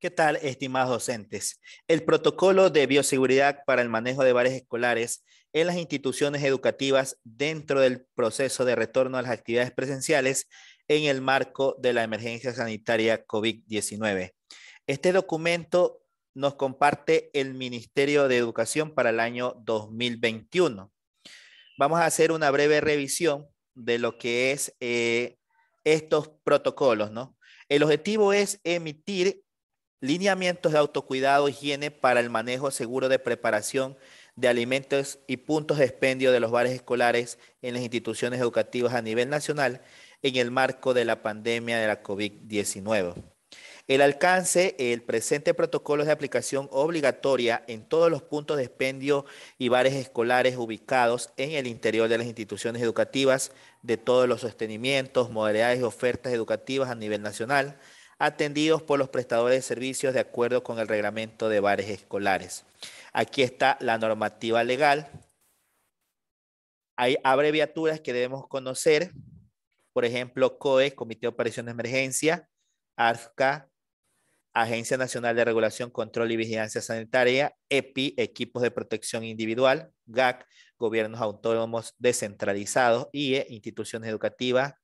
¿Qué tal, estimados docentes? El protocolo de bioseguridad para el manejo de bares escolares en las instituciones educativas dentro del proceso de retorno a las actividades presenciales en el marco de la emergencia sanitaria COVID-19. Este documento nos comparte el Ministerio de Educación para el año 2021. Vamos a hacer una breve revisión de lo que es eh, estos protocolos, ¿no? El objetivo es emitir lineamientos de autocuidado, higiene para el manejo seguro de preparación de alimentos y puntos de expendio de los bares escolares en las instituciones educativas a nivel nacional en el marco de la pandemia de la COVID-19. El alcance, el presente protocolo de aplicación obligatoria en todos los puntos de expendio y bares escolares ubicados en el interior de las instituciones educativas de todos los sostenimientos, modalidades y ofertas educativas a nivel nacional atendidos por los prestadores de servicios de acuerdo con el reglamento de bares escolares. Aquí está la normativa legal. Hay abreviaturas que debemos conocer, por ejemplo, COE, Comité de Operaciones de Emergencia, ARFCA, Agencia Nacional de Regulación, Control y Vigilancia Sanitaria, EPI, Equipos de Protección Individual, GAC, Gobiernos Autónomos Descentralizados, IE, Instituciones Educativas,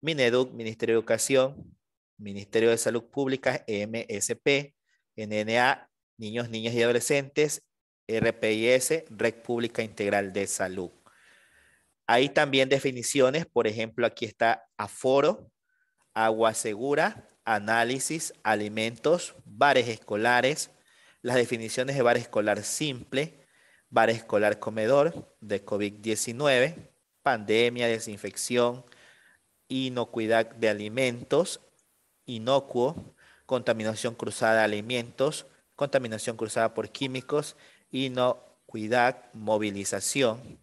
Mineduc, Ministerio de Educación, Ministerio de Salud Pública, MSP, NNA, Niños, Niñas y Adolescentes, RPIS, Red Pública Integral de Salud. Hay también definiciones, por ejemplo, aquí está aforo, agua segura, análisis, alimentos, bares escolares, las definiciones de bar escolar simple, bar escolar comedor de COVID-19, pandemia, desinfección, inocuidad de alimentos, inocuo, contaminación cruzada de alimentos, contaminación cruzada por químicos, inocuidad, movilización,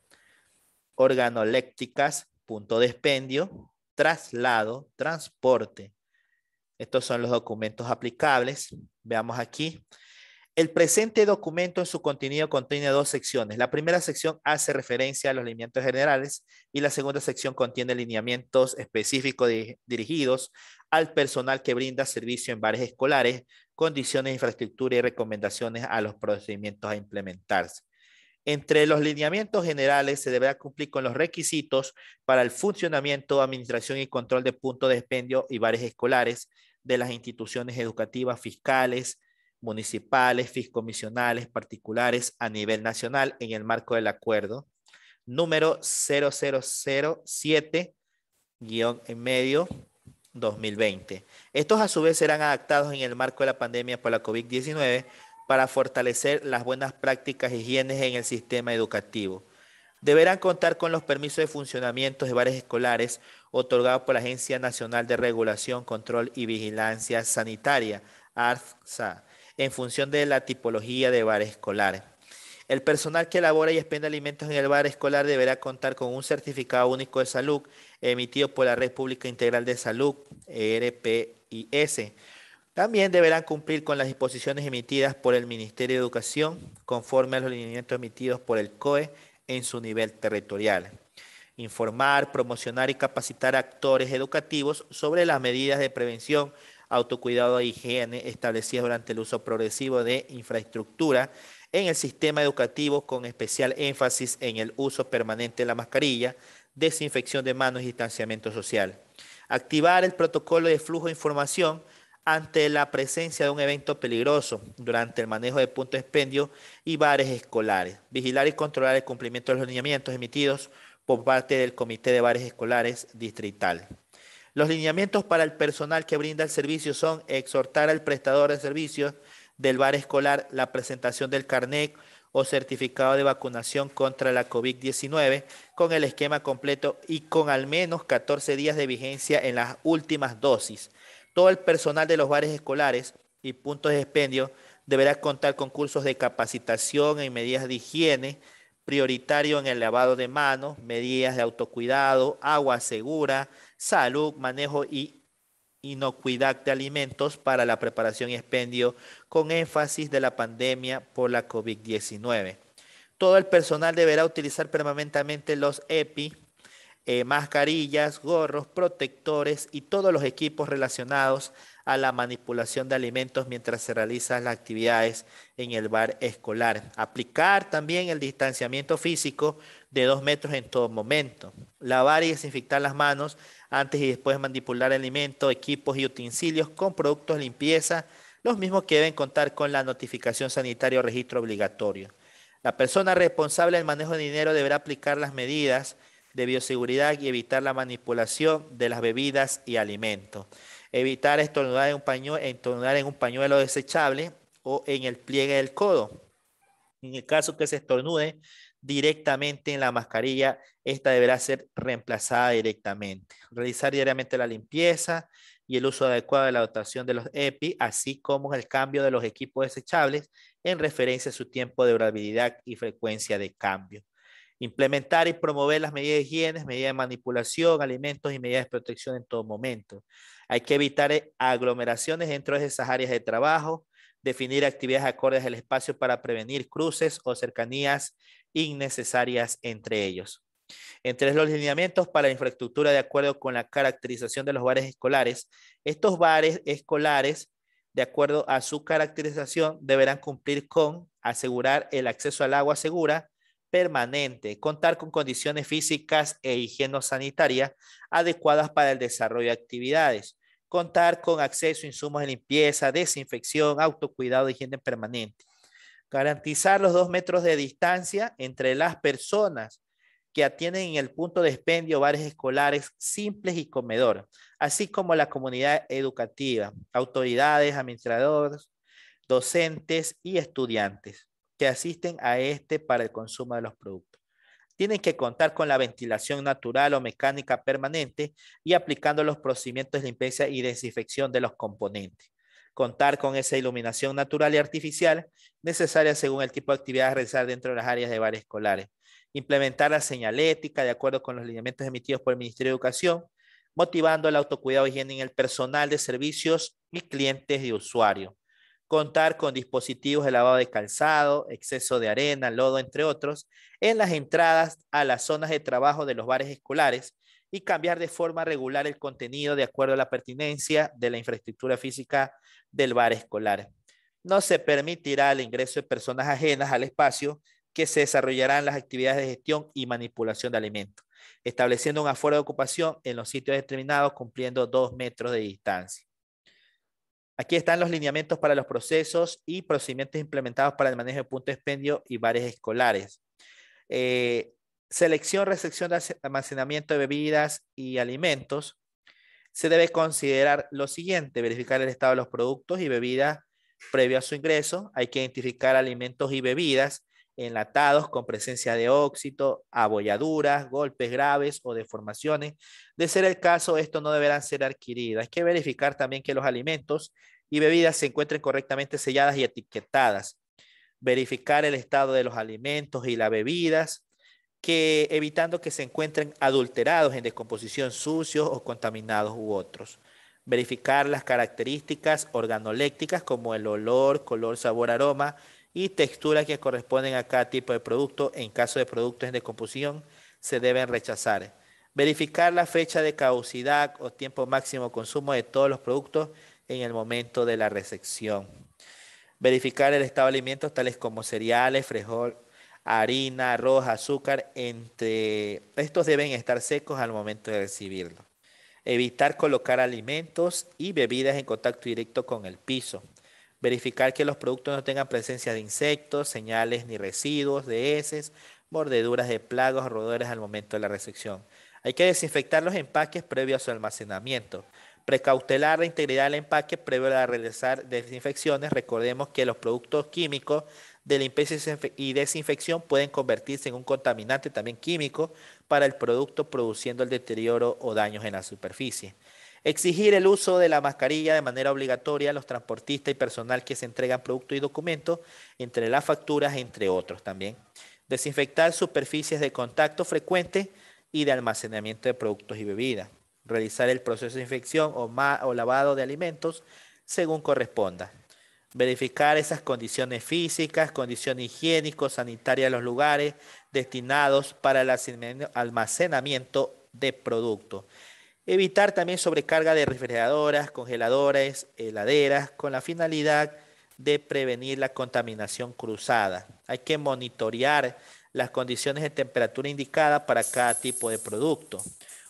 organolépticas, punto de expendio, traslado, transporte. Estos son los documentos aplicables. Veamos aquí el presente documento en su contenido contiene dos secciones. La primera sección hace referencia a los lineamientos generales y la segunda sección contiene lineamientos específicos dirigidos al personal que brinda servicio en bares escolares, condiciones de infraestructura y recomendaciones a los procedimientos a implementarse. Entre los lineamientos generales se deberá cumplir con los requisitos para el funcionamiento, administración y control de puntos de expendio y bares escolares de las instituciones educativas, fiscales, municipales, fiscomisionales, particulares a nivel nacional en el marco del acuerdo número 0007 guión en medio 2020. Estos a su vez serán adaptados en el marco de la pandemia por la COVID-19 para fortalecer las buenas prácticas e higienes en el sistema educativo. Deberán contar con los permisos de funcionamiento de bares escolares otorgados por la Agencia Nacional de Regulación, Control y Vigilancia Sanitaria, ARFSA en función de la tipología de bar escolar. El personal que elabora y expende alimentos en el bar escolar deberá contar con un certificado único de salud emitido por la Red Pública Integral de Salud, e RPIS. También deberán cumplir con las disposiciones emitidas por el Ministerio de Educación conforme a los lineamientos emitidos por el COE en su nivel territorial. Informar, promocionar y capacitar a actores educativos sobre las medidas de prevención autocuidado e higiene establecidas durante el uso progresivo de infraestructura en el sistema educativo con especial énfasis en el uso permanente de la mascarilla, desinfección de manos y distanciamiento social. Activar el protocolo de flujo de información ante la presencia de un evento peligroso durante el manejo de puntos de expendio y bares escolares. Vigilar y controlar el cumplimiento de los lineamientos emitidos por parte del Comité de Bares Escolares Distrital. Los lineamientos para el personal que brinda el servicio son exhortar al prestador de servicios del bar escolar la presentación del carnet o certificado de vacunación contra la COVID-19 con el esquema completo y con al menos 14 días de vigencia en las últimas dosis. Todo el personal de los bares escolares y puntos de expendio deberá contar con cursos de capacitación en medidas de higiene, prioritario en el lavado de manos, medidas de autocuidado, agua segura, salud, manejo y inocuidad de alimentos para la preparación y expendio con énfasis de la pandemia por la COVID-19. Todo el personal deberá utilizar permanentemente los EPI eh, mascarillas, gorros, protectores y todos los equipos relacionados a la manipulación de alimentos mientras se realizan las actividades en el bar escolar. Aplicar también el distanciamiento físico de dos metros en todo momento. Lavar y desinfectar las manos antes y después de manipular alimentos, equipos y utensilios con productos de limpieza, los mismos que deben contar con la notificación sanitaria o registro obligatorio. La persona responsable del manejo de dinero deberá aplicar las medidas de bioseguridad y evitar la manipulación de las bebidas y alimentos. Evitar estornudar en un, pañuelo, en un pañuelo desechable o en el pliegue del codo. En el caso que se estornude directamente en la mascarilla, esta deberá ser reemplazada directamente. Realizar diariamente la limpieza y el uso adecuado de la dotación de los EPI, así como el cambio de los equipos desechables en referencia a su tiempo de durabilidad y frecuencia de cambio. Implementar y promover las medidas de higiene, medidas de manipulación, alimentos y medidas de protección en todo momento. Hay que evitar eh, aglomeraciones dentro de esas áreas de trabajo, definir actividades acordes al espacio para prevenir cruces o cercanías innecesarias entre ellos. Entre los lineamientos para la infraestructura de acuerdo con la caracterización de los bares escolares, estos bares escolares, de acuerdo a su caracterización, deberán cumplir con asegurar el acceso al agua segura, permanente, contar con condiciones físicas e higienosanitarias sanitarias adecuadas para el desarrollo de actividades, contar con acceso a insumos de limpieza, desinfección, autocuidado, e higiene permanente, garantizar los dos metros de distancia entre las personas que atienden en el punto de expendio bares escolares simples y comedor, así como la comunidad educativa, autoridades, administradores, docentes y estudiantes que asisten a este para el consumo de los productos. Tienen que contar con la ventilación natural o mecánica permanente y aplicando los procedimientos de limpieza y desinfección de los componentes. Contar con esa iluminación natural y artificial necesaria según el tipo de actividades a realizar dentro de las áreas de bares escolares. Implementar la señalética de acuerdo con los lineamientos emitidos por el Ministerio de Educación, motivando el autocuidado higiene en el personal de servicios y clientes y usuarios contar con dispositivos de lavado de calzado, exceso de arena, lodo, entre otros, en las entradas a las zonas de trabajo de los bares escolares y cambiar de forma regular el contenido de acuerdo a la pertinencia de la infraestructura física del bar escolar. No se permitirá el ingreso de personas ajenas al espacio que se desarrollarán las actividades de gestión y manipulación de alimentos, estableciendo un aforo de ocupación en los sitios determinados cumpliendo dos metros de distancia. Aquí están los lineamientos para los procesos y procedimientos implementados para el manejo de puntos de expendio y bares escolares. Eh, selección, recepción, almacenamiento de bebidas y alimentos. Se debe considerar lo siguiente, verificar el estado de los productos y bebidas previo a su ingreso. Hay que identificar alimentos y bebidas enlatados con presencia de óxido, abolladuras, golpes graves o deformaciones. De ser el caso, esto no deberán ser adquiridas. Hay que verificar también que los alimentos y bebidas se encuentren correctamente selladas y etiquetadas. Verificar el estado de los alimentos y las bebidas, que evitando que se encuentren adulterados en descomposición, sucios o contaminados u otros. Verificar las características organolépticas como el olor, color, sabor, aroma, y texturas que corresponden a cada tipo de producto. En caso de productos en descomposición, se deben rechazar. Verificar la fecha de caducidad o tiempo máximo de consumo de todos los productos en el momento de la recepción. Verificar el estado de alimentos tales como cereales, frijol, harina, arroz, azúcar, entre estos deben estar secos al momento de recibirlo. Evitar colocar alimentos y bebidas en contacto directo con el piso verificar que los productos no tengan presencia de insectos, señales ni residuos de heces, mordeduras de plagos o roedores al momento de la recepción. Hay que desinfectar los empaques previo a su almacenamiento. Precautelar la integridad del empaque previo a realizar desinfecciones. Recordemos que los productos químicos de limpieza y desinfección pueden convertirse en un contaminante también químico para el producto, produciendo el deterioro o daños en la superficie. Exigir el uso de la mascarilla de manera obligatoria a los transportistas y personal que se entregan productos y documentos, entre las facturas, entre otros también. Desinfectar superficies de contacto frecuente y de almacenamiento de productos y bebidas. Realizar el proceso de infección o, o lavado de alimentos según corresponda. Verificar esas condiciones físicas, condiciones higiénico-sanitarias de los lugares destinados para el almacenamiento de productos. Evitar también sobrecarga de refrigeradoras, congeladores, heladeras, con la finalidad de prevenir la contaminación cruzada. Hay que monitorear las condiciones de temperatura indicadas para cada tipo de producto.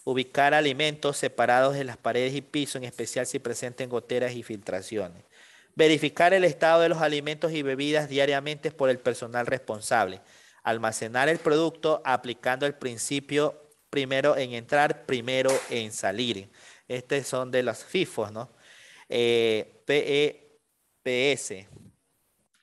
Ubicar alimentos separados de las paredes y piso, en especial si presenten goteras y filtraciones. Verificar el estado de los alimentos y bebidas diariamente por el personal responsable. Almacenar el producto aplicando el principio primero en entrar, primero en salir. Estos son de los FIFOs, ¿no? Eh, PEPS.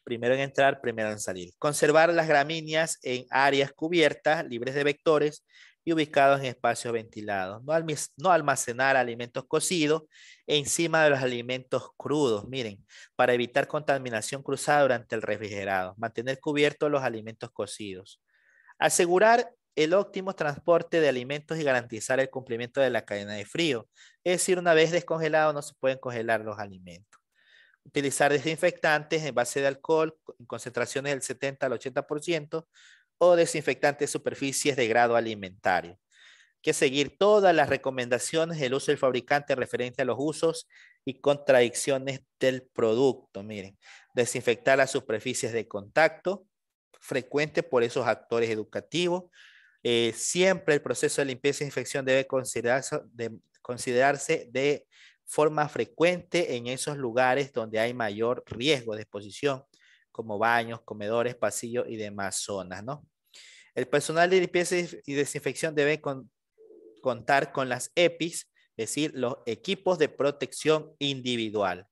Primero en entrar, primero en salir. Conservar las gramíneas en áreas cubiertas, libres de vectores y ubicados en espacios ventilados. No, no almacenar alimentos cocidos encima de los alimentos crudos, miren, para evitar contaminación cruzada durante el refrigerado. Mantener cubiertos los alimentos cocidos. Asegurar el óptimo transporte de alimentos y garantizar el cumplimiento de la cadena de frío. Es decir, una vez descongelado no se pueden congelar los alimentos. Utilizar desinfectantes en base de alcohol en concentraciones del 70 al 80% o desinfectantes superficies de grado alimentario. que seguir todas las recomendaciones del uso del fabricante referente a los usos y contradicciones del producto. Miren, desinfectar las superficies de contacto frecuente por esos actores educativos, eh, siempre el proceso de limpieza e infección debe considerarse de, forma frecuente en esos lugares donde hay mayor riesgo de exposición, como baños, comedores, pasillos y demás zonas, El personal de limpieza y desinfección debe contar con las EPIs, es decir, los equipos de protección individual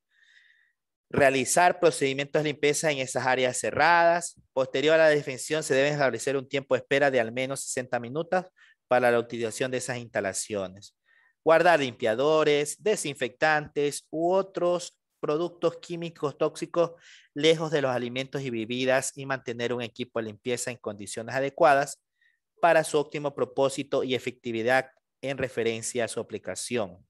realizar procedimientos de limpieza en esas áreas cerradas. Posterior a la definición se debe establecer un tiempo de espera de al menos 60 minutos para la utilización de esas instalaciones. Guardar limpiadores, desinfectantes u otros productos químicos tóxicos lejos de los alimentos y bebidas y mantener un equipo de limpieza en condiciones adecuadas para su óptimo propósito y efectividad en referencia a su aplicación.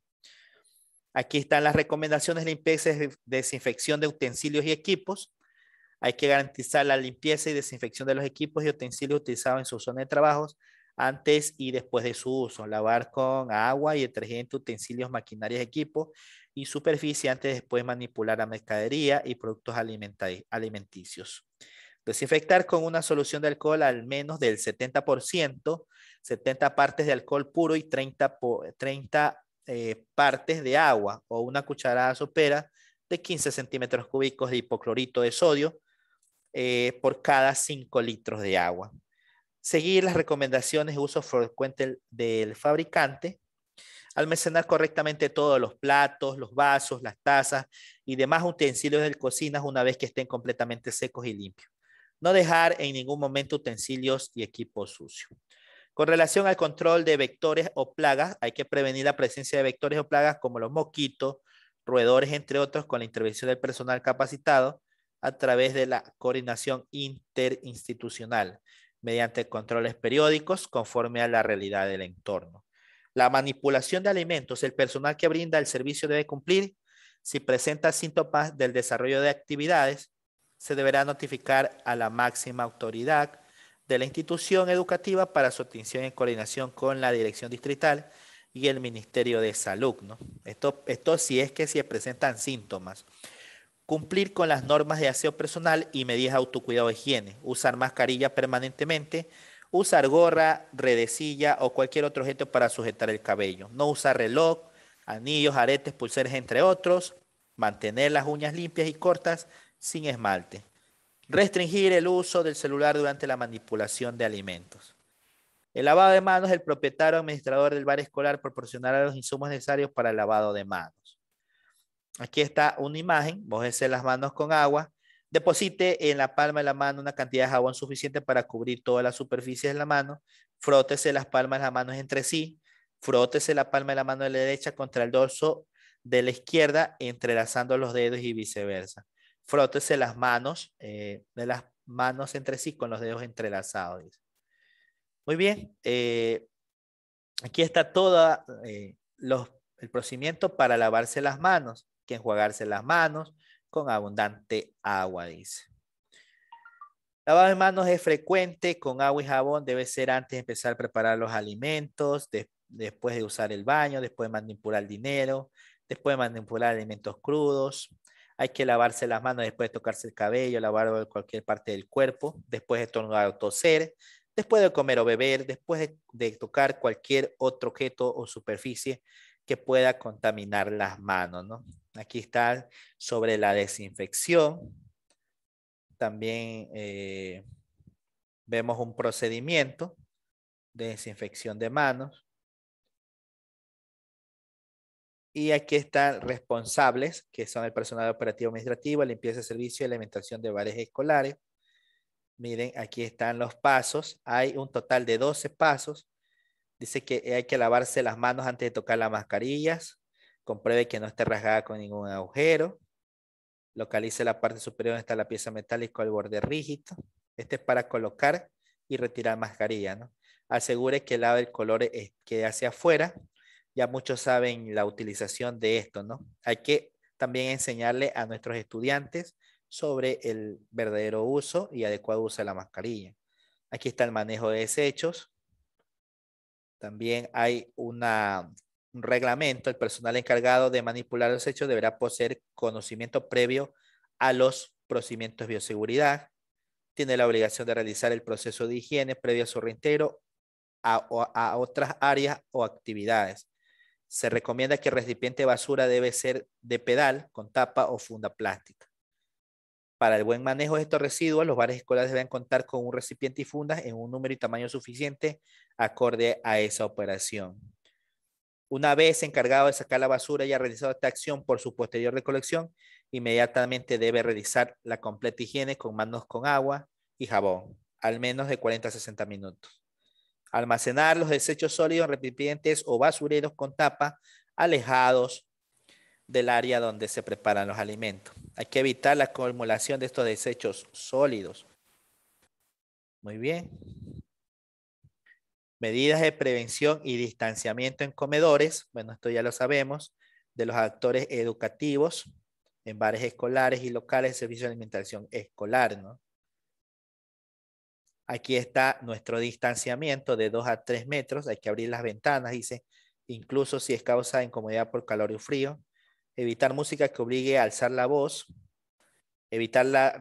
Aquí están las recomendaciones de limpieza y desinfección de utensilios y equipos. Hay que garantizar la limpieza y desinfección de los equipos y utensilios utilizados en su zona de trabajos antes y después de su uso. Lavar con agua y detergente utensilios, maquinarias, equipos y superficie antes y después manipular la mercadería y productos alimenticios. Desinfectar con una solución de alcohol al menos del 70%, 70 partes de alcohol puro y 30, 30 eh, partes de agua o una cucharada sopera de 15 centímetros cúbicos de hipoclorito de sodio eh, por cada 5 litros de agua. Seguir las recomendaciones de uso frecuente del fabricante. Almacenar correctamente todos los platos, los vasos, las tazas y demás utensilios de cocina una vez que estén completamente secos y limpios. No dejar en ningún momento utensilios y equipos sucios. Con relación al control de vectores o plagas, hay que prevenir la presencia de vectores o plagas como los mosquitos, roedores, entre otros, con la intervención del personal capacitado a través de la coordinación interinstitucional, mediante controles periódicos conforme a la realidad del entorno. La manipulación de alimentos, el personal que brinda el servicio debe cumplir. Si presenta síntomas del desarrollo de actividades, se deberá notificar a la máxima autoridad de la institución educativa para su atención en coordinación con la Dirección Distrital y el Ministerio de Salud. ¿no? Esto, esto si es que se presentan síntomas. Cumplir con las normas de aseo personal y medidas de autocuidado de higiene. Usar mascarilla permanentemente. Usar gorra, redecilla o cualquier otro objeto para sujetar el cabello. No usar reloj, anillos, aretes, pulseras, entre otros. Mantener las uñas limpias y cortas sin esmalte. Restringir el uso del celular durante la manipulación de alimentos. El lavado de manos El propietario o administrador del bar escolar proporcionará los insumos necesarios para el lavado de manos. Aquí está una imagen, mojese las manos con agua, deposite en la palma de la mano una cantidad de jabón suficiente para cubrir toda la superficie de la mano, frótese las palmas de las manos entre sí, frótese la palma de la mano de la derecha contra el dorso de la izquierda, entrelazando los dedos y viceversa frótese las manos, eh, de las manos entre sí con los dedos entrelazados. Muy bien, eh, aquí está todo eh, el procedimiento para lavarse las manos, que enjuagarse las manos con abundante agua, dice. Lavado de manos es frecuente, con agua y jabón debe ser antes de empezar a preparar los alimentos, después de usar el baño, después de manipular dinero, después de manipular alimentos crudos, hay que lavarse las manos después de tocarse el cabello, lavar cualquier parte del cuerpo, después de estornudar o toser, después de comer o beber, después de, tocar cualquier otro objeto o superficie que pueda contaminar las manos, Aquí está sobre la desinfección. También eh, vemos un procedimiento de desinfección de manos. Y aquí están responsables, que son el personal operativo administrativo, limpieza de servicio y alimentación de bares escolares. Miren, aquí están los pasos. Hay un total de 12 pasos. Dice que hay que lavarse las manos antes de tocar las mascarillas. Compruebe que no esté rasgada con ningún agujero. Localice la parte superior donde está la pieza metálica o el borde rígido. Este es para colocar y retirar mascarilla, Asegure que el lado del color eh, quede hacia afuera ya muchos saben la utilización de esto, ¿no? Hay que también enseñarle a nuestros estudiantes sobre el verdadero uso y adecuado uso de la mascarilla. Aquí está el manejo de desechos. También hay un reglamento. El personal encargado de manipular los hechos deberá poseer conocimiento previo a los procedimientos de bioseguridad. Tiene la obligación de realizar el proceso de higiene previo a su reintero a otras áreas o actividades se recomienda que el recipiente de basura debe ser de pedal con tapa o funda plástica. Para el buen manejo de estos residuos, los bares escolares deben contar con un recipiente y fundas en un número y tamaño suficiente acorde a esa operación. Una vez encargado de sacar la basura y ha realizado esta acción por su posterior recolección, inmediatamente debe realizar la completa higiene con manos con agua y jabón, al menos de 40 a 60 minutos almacenar los desechos sólidos en recipientes o basureros con tapa alejados del área donde se preparan los alimentos. Hay que evitar la acumulación de estos desechos sólidos. Muy bien. Medidas de prevención y distanciamiento en comedores. Bueno, esto ya lo sabemos. De los actores educativos en bares escolares y locales de servicio de alimentación escolar, ¿no? Aquí está nuestro distanciamiento de 2 a 3 metros. Hay que abrir las ventanas, dice, incluso si es causa de incomodidad por calor y frío. Evitar música que obligue a alzar la voz. Evitar la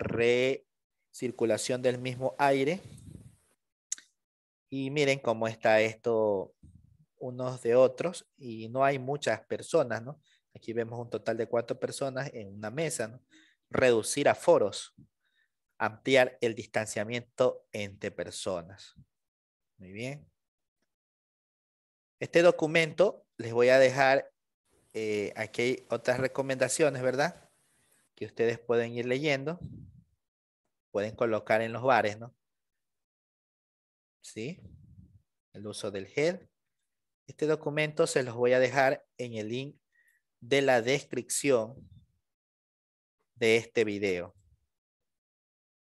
recirculación del mismo aire. Y miren cómo está esto unos de otros y no hay muchas personas, ¿no? Aquí vemos un total de cuatro personas en una mesa, ¿no? Reducir aforos. foros ampliar el distanciamiento entre personas. Muy bien. Este documento les voy a dejar, eh, aquí hay otras recomendaciones, ¿verdad? Que ustedes pueden ir leyendo. Pueden colocar en los bares, ¿no? ¿Sí? El uso del gel. Este documento se los voy a dejar en el link de la descripción de este video.